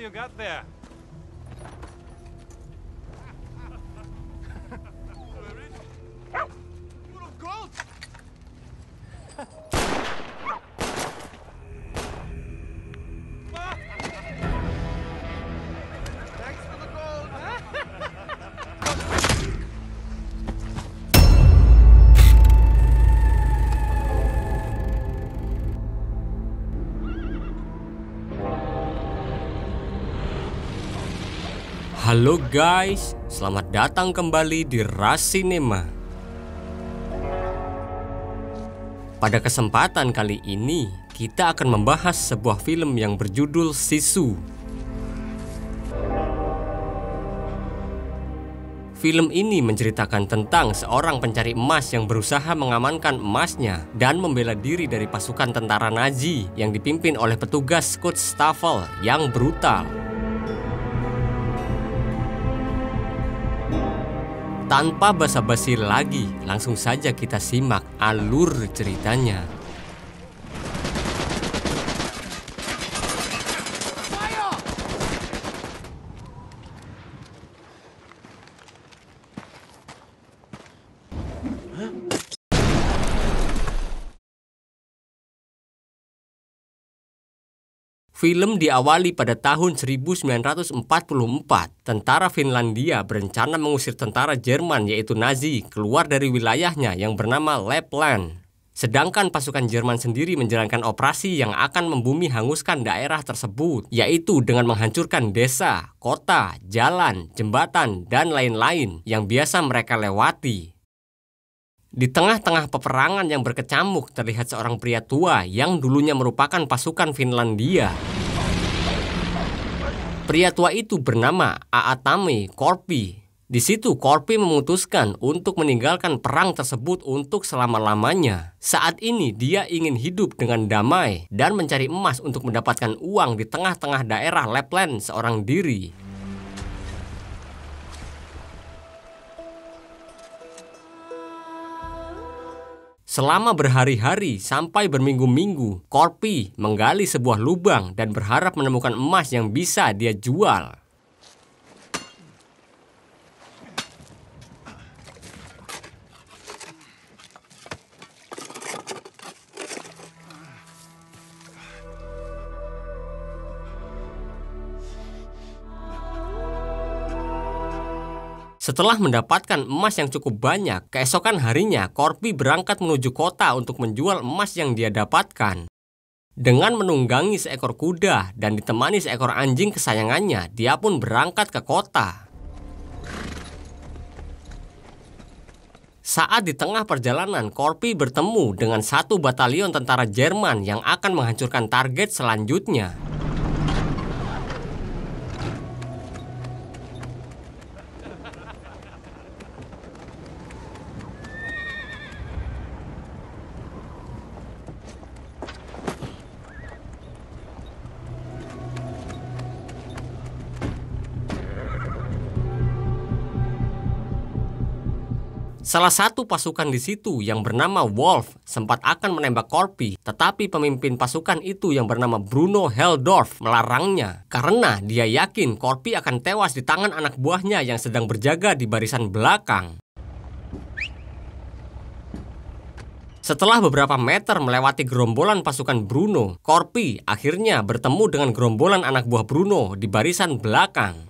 you got there. Halo guys, selamat datang kembali di Rasinema. Pada kesempatan kali ini, kita akan membahas sebuah film yang berjudul Sisu. Film ini menceritakan tentang seorang pencari emas yang berusaha mengamankan emasnya dan membela diri dari pasukan tentara Nazi yang dipimpin oleh petugas Staffel yang brutal. Tanpa basa-basi lagi, langsung saja kita simak alur ceritanya. Film diawali pada tahun 1944. Tentara Finlandia berencana mengusir tentara Jerman yaitu Nazi keluar dari wilayahnya yang bernama Lapland. Sedangkan pasukan Jerman sendiri menjalankan operasi yang akan membumi hanguskan daerah tersebut, yaitu dengan menghancurkan desa, kota, jalan, jembatan, dan lain-lain yang biasa mereka lewati. Di tengah-tengah peperangan yang berkecamuk terlihat seorang pria tua yang dulunya merupakan pasukan Finlandia. Pria tua itu bernama Aatami Korpi. Di situ Korpi memutuskan untuk meninggalkan perang tersebut untuk selama-lamanya. Saat ini dia ingin hidup dengan damai dan mencari emas untuk mendapatkan uang di tengah-tengah daerah Lapland seorang diri. Selama berhari-hari sampai berminggu-minggu, Korpi menggali sebuah lubang dan berharap menemukan emas yang bisa dia jual. Setelah mendapatkan emas yang cukup banyak, keesokan harinya Korpi berangkat menuju kota untuk menjual emas yang dia dapatkan. Dengan menunggangi seekor kuda dan ditemani seekor anjing kesayangannya, dia pun berangkat ke kota. Saat di tengah perjalanan, Korpi bertemu dengan satu batalion tentara Jerman yang akan menghancurkan target selanjutnya. Salah satu pasukan di situ yang bernama Wolf sempat akan menembak Corpi, tetapi pemimpin pasukan itu yang bernama Bruno Heldorf melarangnya karena dia yakin Corpi akan tewas di tangan anak buahnya yang sedang berjaga di barisan belakang. Setelah beberapa meter melewati gerombolan pasukan Bruno, Corpi akhirnya bertemu dengan gerombolan anak buah Bruno di barisan belakang.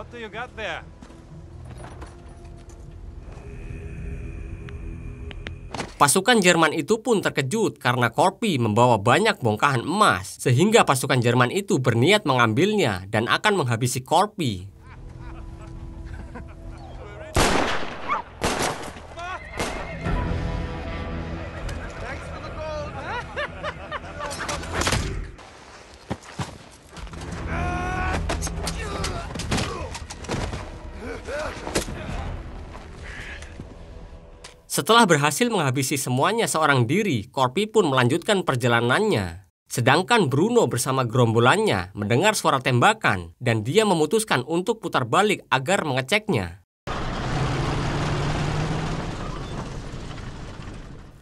What do you got there? Pasukan Jerman itu pun terkejut karena Korpi membawa banyak bongkahan emas, sehingga pasukan Jerman itu berniat mengambilnya dan akan menghabisi Korpi. Setelah berhasil menghabisi semuanya seorang diri, Corpi pun melanjutkan perjalanannya. Sedangkan Bruno bersama gerombolannya mendengar suara tembakan dan dia memutuskan untuk putar balik agar mengeceknya.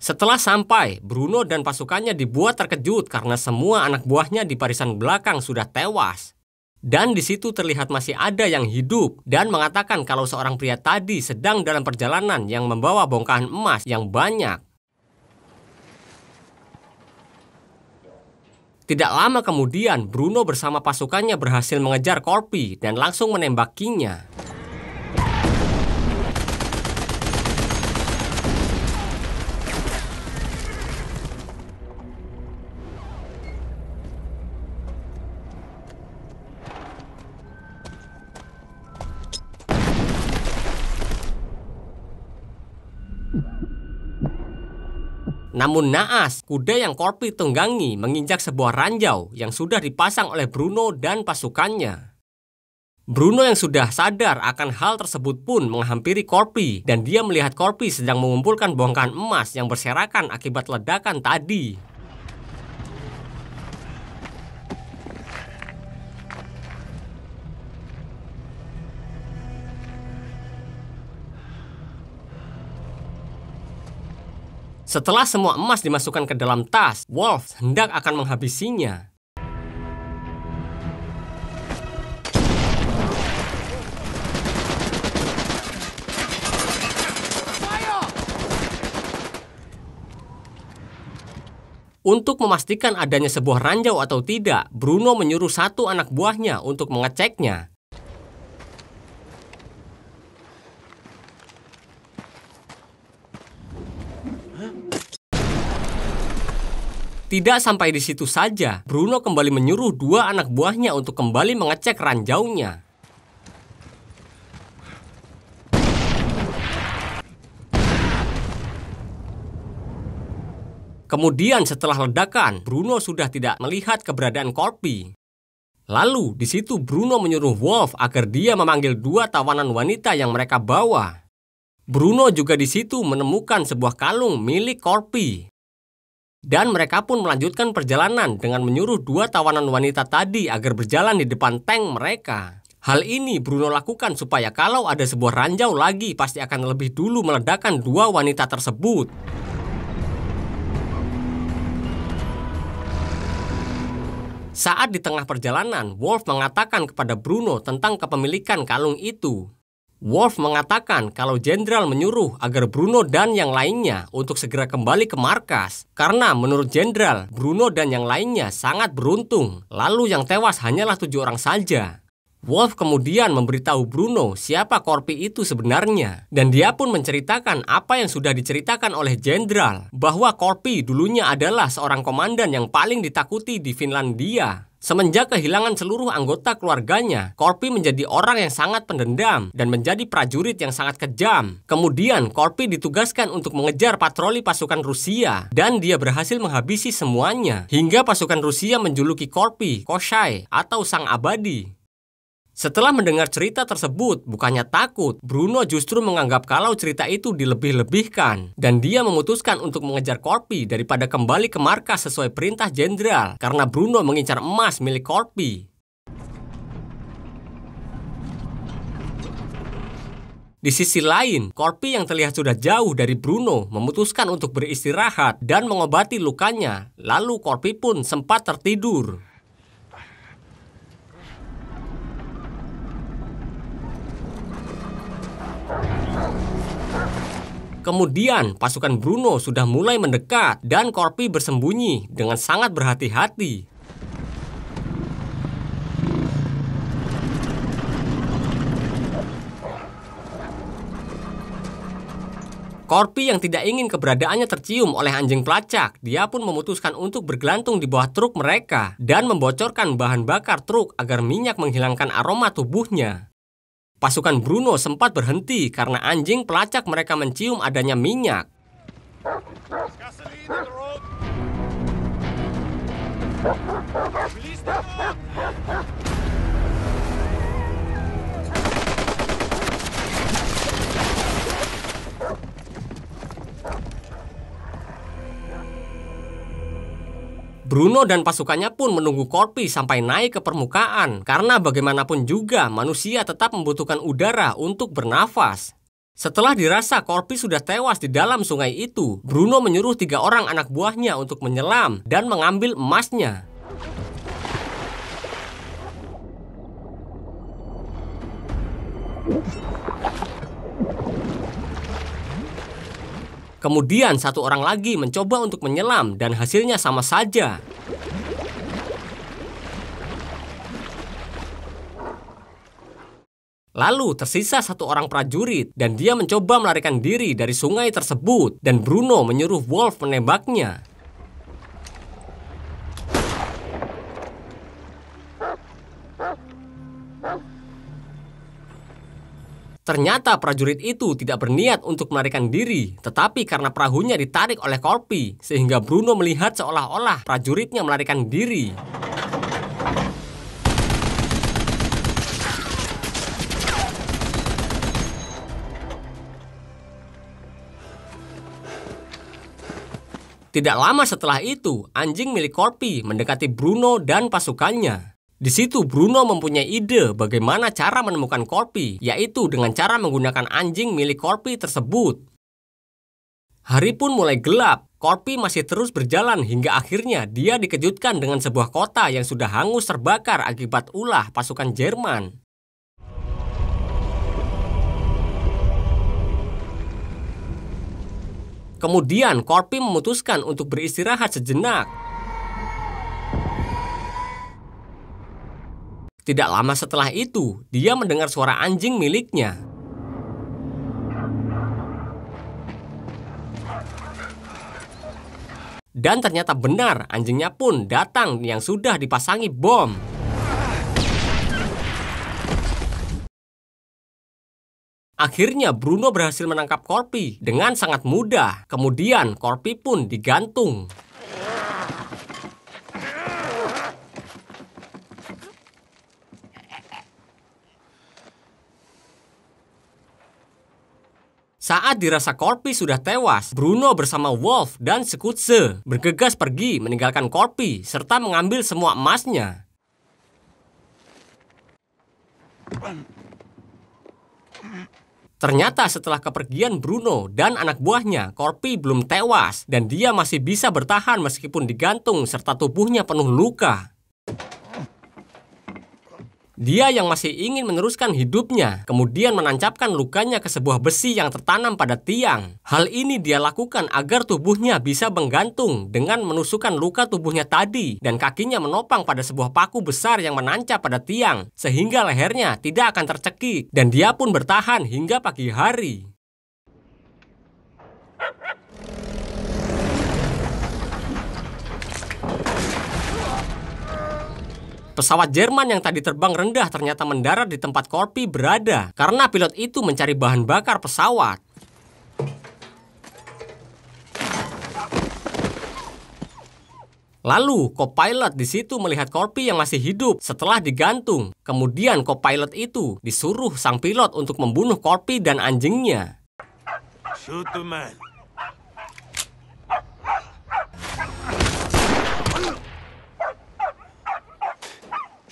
Setelah sampai, Bruno dan pasukannya dibuat terkejut karena semua anak buahnya di barisan belakang sudah tewas dan di situ terlihat masih ada yang hidup dan mengatakan kalau seorang pria tadi sedang dalam perjalanan yang membawa bongkahan emas yang banyak. Tidak lama kemudian, Bruno bersama pasukannya berhasil mengejar Corpi dan langsung menembakinya. Namun naas, kuda yang Corpi tunggangi menginjak sebuah ranjau yang sudah dipasang oleh Bruno dan pasukannya. Bruno yang sudah sadar akan hal tersebut pun menghampiri Corpi dan dia melihat Corpi sedang mengumpulkan bongkahan emas yang berserakan akibat ledakan tadi. Setelah semua emas dimasukkan ke dalam tas, Wolf hendak akan menghabisinya. Untuk memastikan adanya sebuah ranjau atau tidak, Bruno menyuruh satu anak buahnya untuk mengeceknya. Tidak sampai di situ saja, Bruno kembali menyuruh dua anak buahnya untuk kembali mengecek ranjaunya. Kemudian setelah ledakan, Bruno sudah tidak melihat keberadaan Corpi. Lalu, di situ Bruno menyuruh Wolf agar dia memanggil dua tawanan wanita yang mereka bawa. Bruno juga di situ menemukan sebuah kalung milik Corpi. Dan mereka pun melanjutkan perjalanan dengan menyuruh dua tawanan wanita tadi agar berjalan di depan tank mereka. Hal ini Bruno lakukan supaya kalau ada sebuah ranjau lagi pasti akan lebih dulu meledakkan dua wanita tersebut. Saat di tengah perjalanan, Wolf mengatakan kepada Bruno tentang kepemilikan kalung itu. Wolf mengatakan kalau jenderal menyuruh agar Bruno dan yang lainnya untuk segera kembali ke markas karena menurut jenderal Bruno dan yang lainnya sangat beruntung lalu yang tewas hanyalah tujuh orang saja. Wolf kemudian memberitahu Bruno siapa Korpi itu sebenarnya dan dia pun menceritakan apa yang sudah diceritakan oleh jenderal bahwa Korpi dulunya adalah seorang komandan yang paling ditakuti di Finlandia Semenjak kehilangan seluruh anggota keluarganya, Korpi menjadi orang yang sangat pendendam dan menjadi prajurit yang sangat kejam. Kemudian, Korpi ditugaskan untuk mengejar patroli pasukan Rusia dan dia berhasil menghabisi semuanya hingga pasukan Rusia menjuluki Korpi, Koshai, atau Sang Abadi. Setelah mendengar cerita tersebut, bukannya takut, Bruno justru menganggap kalau cerita itu dilebih-lebihkan. Dan dia memutuskan untuk mengejar Corpi daripada kembali ke markas sesuai perintah jenderal, karena Bruno mengincar emas milik Corpi. Di sisi lain, Corpi yang terlihat sudah jauh dari Bruno memutuskan untuk beristirahat dan mengobati lukanya. Lalu Corpi pun sempat tertidur. Kemudian pasukan Bruno sudah mulai mendekat dan Korpi bersembunyi dengan sangat berhati-hati. Korpi yang tidak ingin keberadaannya tercium oleh anjing pelacak, dia pun memutuskan untuk bergelantung di bawah truk mereka dan membocorkan bahan bakar truk agar minyak menghilangkan aroma tubuhnya. Pasukan Bruno sempat berhenti karena anjing pelacak mereka mencium adanya minyak. Bruno dan pasukannya pun menunggu Corpi sampai naik ke permukaan karena bagaimanapun juga manusia tetap membutuhkan udara untuk bernafas. Setelah dirasa Corpi sudah tewas di dalam sungai itu, Bruno menyuruh tiga orang anak buahnya untuk menyelam dan mengambil emasnya. Kemudian satu orang lagi mencoba untuk menyelam dan hasilnya sama saja. Lalu tersisa satu orang prajurit dan dia mencoba melarikan diri dari sungai tersebut dan Bruno menyuruh Wolf menembaknya. Ternyata prajurit itu tidak berniat untuk melarikan diri, tetapi karena perahunya ditarik oleh Korpi, sehingga Bruno melihat seolah-olah prajuritnya melarikan diri. Tidak lama setelah itu, anjing milik Korpi mendekati Bruno dan pasukannya. Di situ Bruno mempunyai ide bagaimana cara menemukan Corpi, yaitu dengan cara menggunakan anjing milik Corpi tersebut. Hari pun mulai gelap, Corpi masih terus berjalan hingga akhirnya dia dikejutkan dengan sebuah kota yang sudah hangus terbakar akibat ulah pasukan Jerman. Kemudian Corpi memutuskan untuk beristirahat sejenak Tidak lama setelah itu, dia mendengar suara anjing miliknya. Dan ternyata benar, anjingnya pun datang yang sudah dipasangi bom. Akhirnya Bruno berhasil menangkap Corpi dengan sangat mudah. Kemudian Corpi pun digantung. Saat dirasa Corpi sudah tewas, Bruno bersama Wolf dan Sekutse bergegas pergi meninggalkan Corpi serta mengambil semua emasnya. Ternyata setelah kepergian Bruno dan anak buahnya, Corpi belum tewas dan dia masih bisa bertahan meskipun digantung serta tubuhnya penuh luka. Dia yang masih ingin meneruskan hidupnya, kemudian menancapkan lukanya ke sebuah besi yang tertanam pada tiang. Hal ini dia lakukan agar tubuhnya bisa menggantung dengan menusukkan luka tubuhnya tadi dan kakinya menopang pada sebuah paku besar yang menancap pada tiang, sehingga lehernya tidak akan tercekik dan dia pun bertahan hingga pagi hari. Pesawat Jerman yang tadi terbang rendah ternyata mendarat di tempat Corpi berada karena pilot itu mencari bahan bakar pesawat. Lalu, co-pilot di situ melihat Corpi yang masih hidup setelah digantung. Kemudian, co-pilot itu disuruh sang pilot untuk membunuh Corpi dan anjingnya. Shoot the man.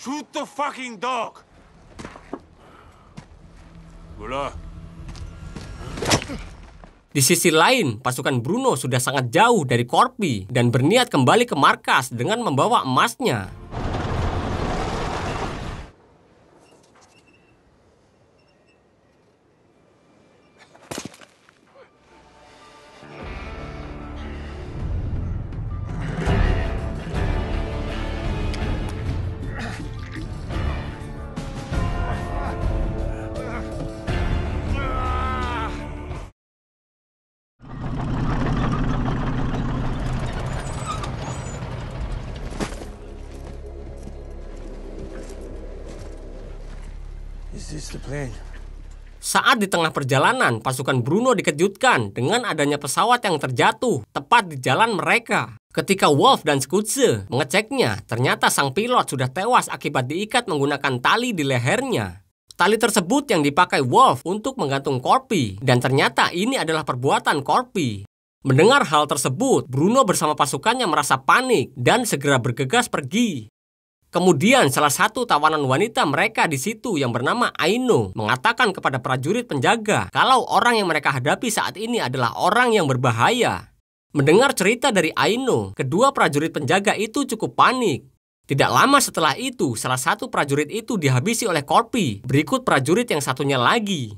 Shoot the fucking dog! Gula. Di sisi lain, pasukan Bruno sudah sangat jauh dari Korpi dan berniat kembali ke markas dengan membawa emasnya. Saat di tengah perjalanan, pasukan Bruno dikejutkan dengan adanya pesawat yang terjatuh tepat di jalan mereka. Ketika Wolf dan Skutze mengeceknya, ternyata sang pilot sudah tewas akibat diikat menggunakan tali di lehernya. Tali tersebut yang dipakai Wolf untuk menggantung Corpi, dan ternyata ini adalah perbuatan Corpi. Mendengar hal tersebut, Bruno bersama pasukannya merasa panik dan segera bergegas pergi. Kemudian salah satu tawanan wanita mereka di situ yang bernama Aino mengatakan kepada prajurit penjaga kalau orang yang mereka hadapi saat ini adalah orang yang berbahaya. Mendengar cerita dari Aino, kedua prajurit penjaga itu cukup panik. Tidak lama setelah itu, salah satu prajurit itu dihabisi oleh Korpi, berikut prajurit yang satunya lagi.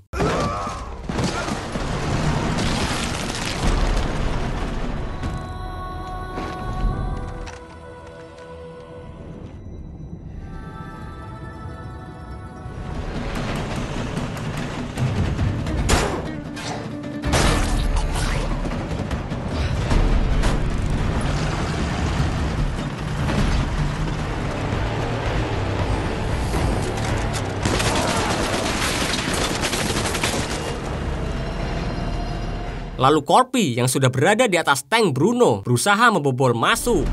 Lalu Corpi yang sudah berada di atas tank Bruno berusaha membobol masuk.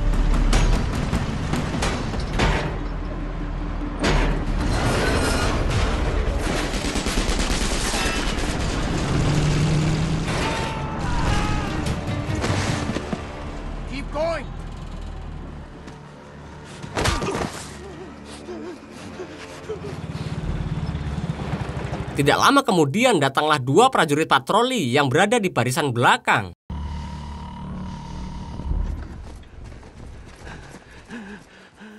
Tidak lama kemudian datanglah dua prajurit patroli yang berada di barisan belakang.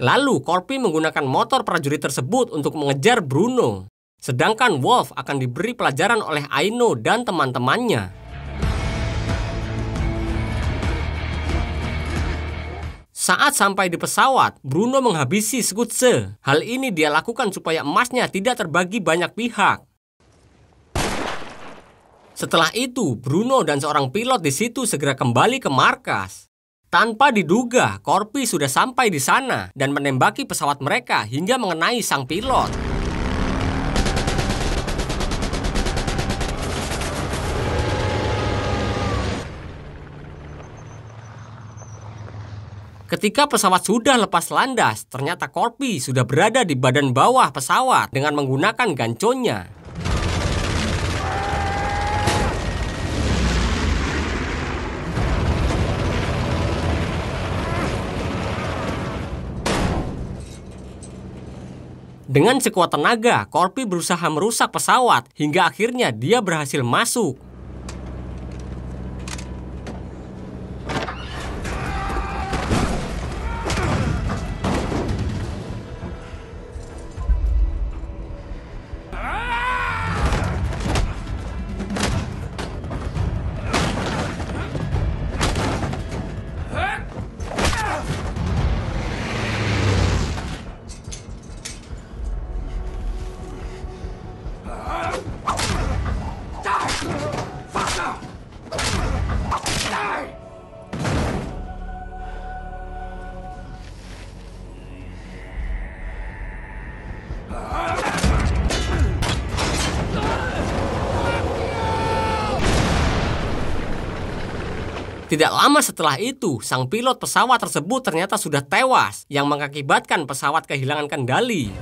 Lalu Corpi menggunakan motor prajurit tersebut untuk mengejar Bruno. Sedangkan Wolf akan diberi pelajaran oleh Aino dan teman-temannya. Saat sampai di pesawat, Bruno menghabisi Skutze. Hal ini dia lakukan supaya emasnya tidak terbagi banyak pihak. Setelah itu, Bruno dan seorang pilot di situ segera kembali ke markas. Tanpa diduga, Corpi sudah sampai di sana dan menembaki pesawat mereka hingga mengenai sang pilot. Ketika pesawat sudah lepas landas, ternyata Corpi sudah berada di badan bawah pesawat dengan menggunakan ganconya. Dengan sekuat tenaga, Corpi berusaha merusak pesawat hingga akhirnya dia berhasil masuk. Tidak lama setelah itu, sang pilot pesawat tersebut ternyata sudah tewas yang mengakibatkan pesawat kehilangan kendali.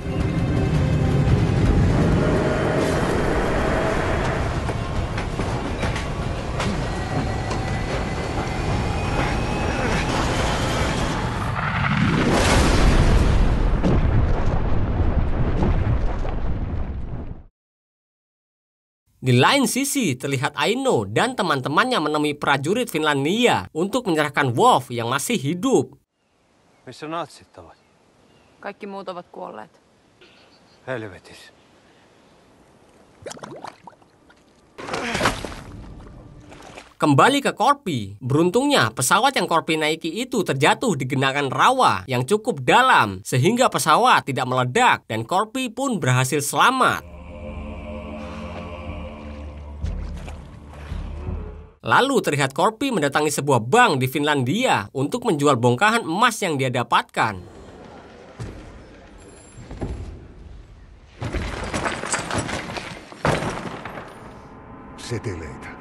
Di lain sisi, terlihat Aino dan teman-temannya menemui prajurit Finlandia untuk menyerahkan Wolf yang masih hidup. Missä natsit Kaikki muut ovat kuolleet. Helvetis. Kembali ke Korpi, beruntungnya pesawat yang Korpi naiki itu terjatuh di genangan rawa yang cukup dalam sehingga pesawat tidak meledak dan Korpi pun berhasil selamat. Lalu terlihat Korpi mendatangi sebuah bank di Finlandia untuk menjual bongkahan emas yang dia dapatkan. itu.